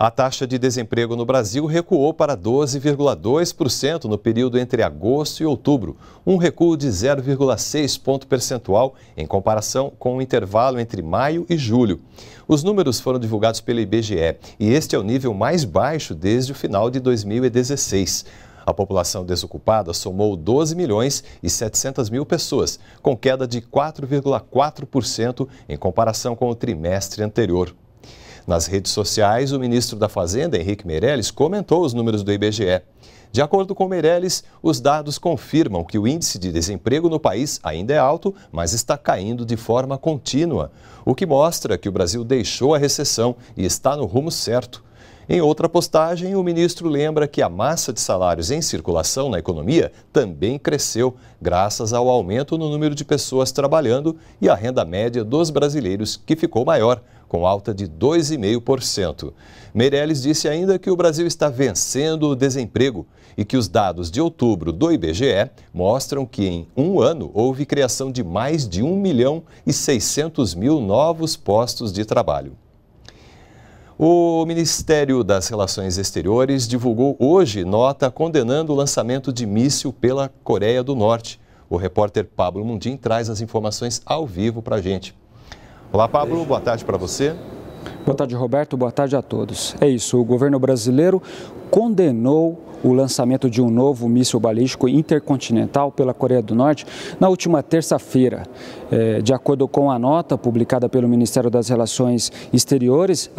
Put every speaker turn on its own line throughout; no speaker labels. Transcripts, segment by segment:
A taxa de desemprego no Brasil recuou para 12,2% no período entre agosto e outubro, um recuo de 0,6 ponto percentual em comparação com o intervalo entre maio e julho. Os números foram divulgados pelo IBGE e este é o nível mais baixo desde o final de 2016. A população desocupada somou 12 milhões e 700 mil pessoas, com queda de 4,4% em comparação com o trimestre anterior. Nas redes sociais, o ministro da Fazenda, Henrique Meirelles, comentou os números do IBGE. De acordo com Meirelles, os dados confirmam que o índice de desemprego no país ainda é alto, mas está caindo de forma contínua, o que mostra que o Brasil deixou a recessão e está no rumo certo. Em outra postagem, o ministro lembra que a massa de salários em circulação na economia também cresceu, graças ao aumento no número de pessoas trabalhando e à renda média dos brasileiros, que ficou maior, com alta de 2,5%. Meirelles disse ainda que o Brasil está vencendo o desemprego e que os dados de outubro do IBGE mostram que em um ano houve criação de mais de 1 milhão e 600 mil novos postos de trabalho. O Ministério das Relações Exteriores divulgou hoje nota condenando o lançamento de míssil pela Coreia do Norte. O repórter Pablo Mundim traz as informações ao vivo para a gente. Olá, Pablo. Boa tarde para você.
Boa tarde, Roberto. Boa tarde a todos. É isso, o governo brasileiro condenou o lançamento de um novo míssil balístico intercontinental pela Coreia do Norte na última terça-feira. É, de acordo com a nota publicada pelo Ministério das Relações Exteriores,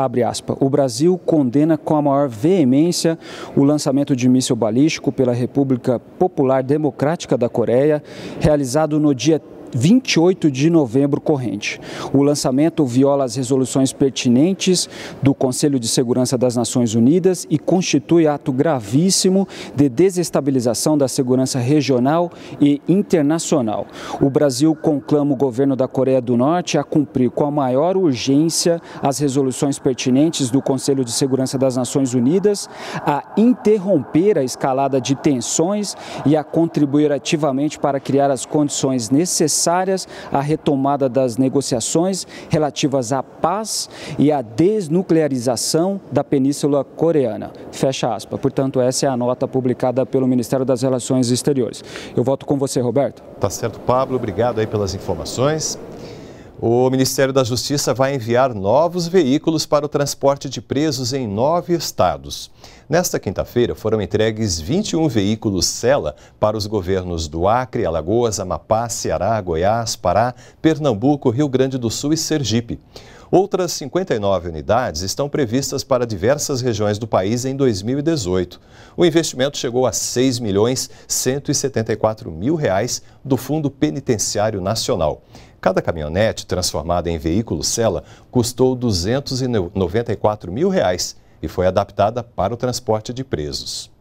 o Brasil condena com a maior veemência o lançamento de míssil balístico pela República Popular Democrática da Coreia, realizado no dia 28 de novembro corrente. O lançamento viola as resoluções pertinentes do Conselho de Segurança das Nações Unidas e constitui ato gravíssimo de desestabilização da segurança regional e internacional. O Brasil conclama o governo da Coreia do Norte a cumprir com a maior urgência as resoluções pertinentes do Conselho de Segurança das Nações Unidas, a interromper a escalada de tensões e a contribuir ativamente para criar as condições necessárias necessárias à retomada das negociações relativas à paz e à desnuclearização da Península Coreana. Fecha aspas. Portanto, essa é a nota publicada pelo Ministério das Relações Exteriores. Eu volto com você, Roberto.
Tá certo, Pablo. Obrigado aí pelas informações. O Ministério da Justiça vai enviar novos veículos para o transporte de presos em nove estados. Nesta quinta-feira, foram entregues 21 veículos Sela para os governos do Acre, Alagoas, Amapá, Ceará, Goiás, Pará, Pernambuco, Rio Grande do Sul e Sergipe. Outras 59 unidades estão previstas para diversas regiões do país em 2018. O investimento chegou a R$ milhões mil reais do Fundo Penitenciário Nacional. Cada caminhonete transformada em veículo cela custou 294 mil reais e foi adaptada para o transporte de presos.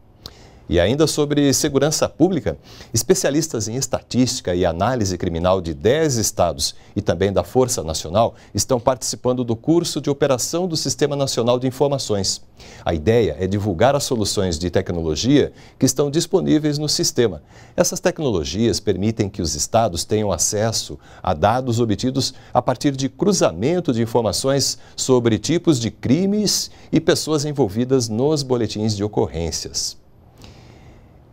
E ainda sobre segurança pública, especialistas em estatística e análise criminal de 10 estados e também da Força Nacional estão participando do curso de operação do Sistema Nacional de Informações. A ideia é divulgar as soluções de tecnologia que estão disponíveis no sistema. Essas tecnologias permitem que os estados tenham acesso a dados obtidos a partir de cruzamento de informações sobre tipos de crimes e pessoas envolvidas nos boletins de ocorrências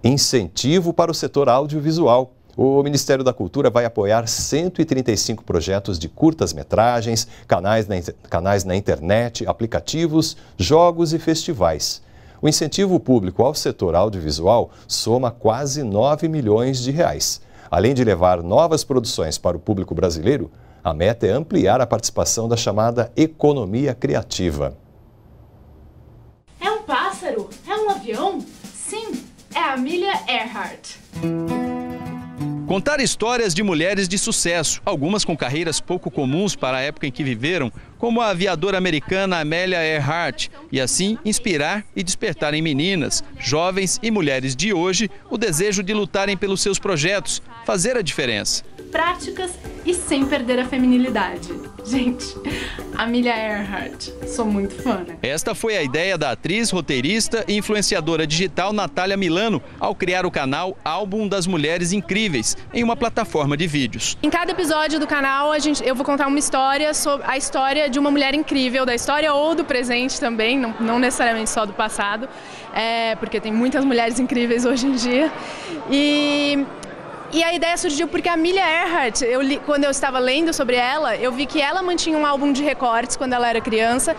incentivo para o setor audiovisual. O Ministério da Cultura vai apoiar 135 projetos de curtas-metragens, canais, na, canais na internet, aplicativos, jogos e festivais. O incentivo público ao setor audiovisual soma quase 9 milhões de reais. Além de levar novas produções para o público brasileiro, a meta é ampliar a participação da chamada economia criativa.
família Earhart. Contar histórias de mulheres de sucesso, algumas com carreiras pouco comuns para a época em que viveram, como a aviadora americana Amelia Earhart, e assim inspirar e despertar em meninas, jovens e mulheres de hoje o desejo de lutarem pelos seus projetos, fazer a diferença. Práticas e sem perder a feminilidade. Gente, Amelia Earhart, sou muito fã. Né? Esta foi a ideia da atriz, roteirista e influenciadora digital Natália Milano ao criar o canal Álbum das Mulheres Incríveis em uma plataforma de vídeos. Em cada episódio do canal, a gente, eu vou contar uma história sobre a história de uma mulher incrível, da história ou do presente também, não, não necessariamente só do passado, é, porque tem muitas mulheres incríveis hoje em dia. E e a ideia surgiu porque a Amelia Earhart, eu li, quando eu estava lendo sobre ela, eu vi que ela mantinha um álbum de recortes quando ela era criança,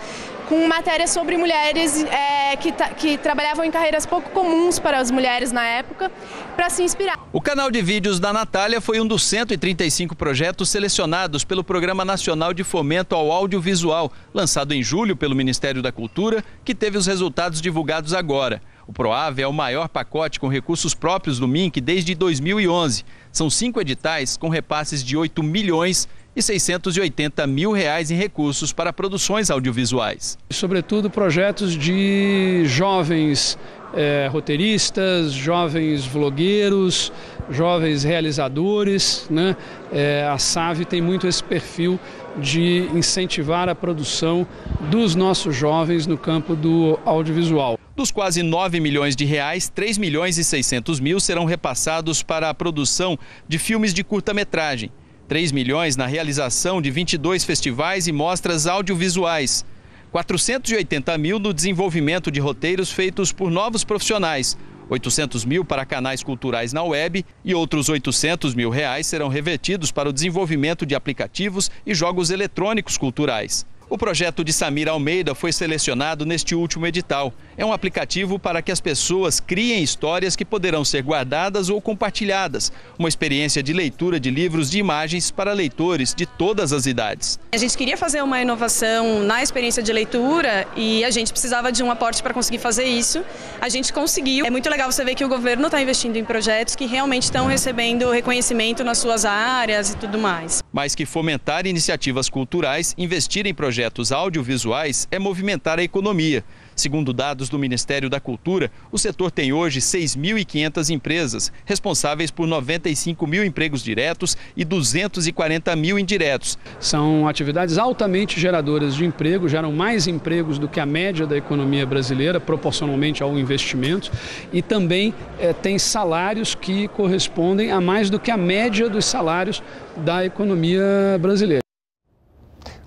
com matérias sobre mulheres é, que, que trabalhavam em carreiras pouco comuns para as mulheres na época, para se inspirar. O canal de vídeos da Natália foi um dos 135 projetos selecionados pelo Programa Nacional de Fomento ao Audiovisual, lançado em julho pelo Ministério da Cultura, que teve os resultados divulgados agora. O PROAV é o maior pacote com recursos próprios do MINC desde 2011. São cinco editais com repasses de 8 milhões e 680 mil reais em recursos para produções audiovisuais. Sobretudo projetos de jovens é, roteiristas, jovens vlogueiros, jovens realizadores. Né? É, a SAVE tem muito esse perfil de incentivar a produção dos nossos jovens no campo do audiovisual. Dos quase 9 milhões de reais, 3 milhões e 600 mil serão repassados para a produção de filmes de curta-metragem, 3 milhões na realização de 22 festivais e mostras audiovisuais, 480 mil no desenvolvimento de roteiros feitos por novos profissionais, 800 mil para canais culturais na web e outros 800 mil reais serão revertidos para o desenvolvimento de aplicativos e jogos eletrônicos culturais. O projeto de Samir Almeida foi selecionado neste último edital. É um aplicativo para que as pessoas criem histórias que poderão ser guardadas ou compartilhadas. Uma experiência de leitura de livros de imagens para leitores de todas as idades. A gente queria fazer uma inovação na experiência de leitura e a gente precisava de um aporte para conseguir fazer isso. A gente conseguiu. É muito legal você ver que o governo está investindo em projetos que realmente estão recebendo
reconhecimento nas suas áreas e tudo mais.
Mais que fomentar iniciativas culturais, investir em projetos projetos audiovisuais é movimentar a economia. Segundo dados do Ministério da Cultura, o setor tem hoje 6.500 empresas, responsáveis por 95 mil empregos diretos e 240 mil indiretos. São atividades altamente geradoras de emprego, geram mais empregos do que a média da economia brasileira, proporcionalmente ao investimento, e também é, tem salários que correspondem a mais do que a média dos salários da economia brasileira.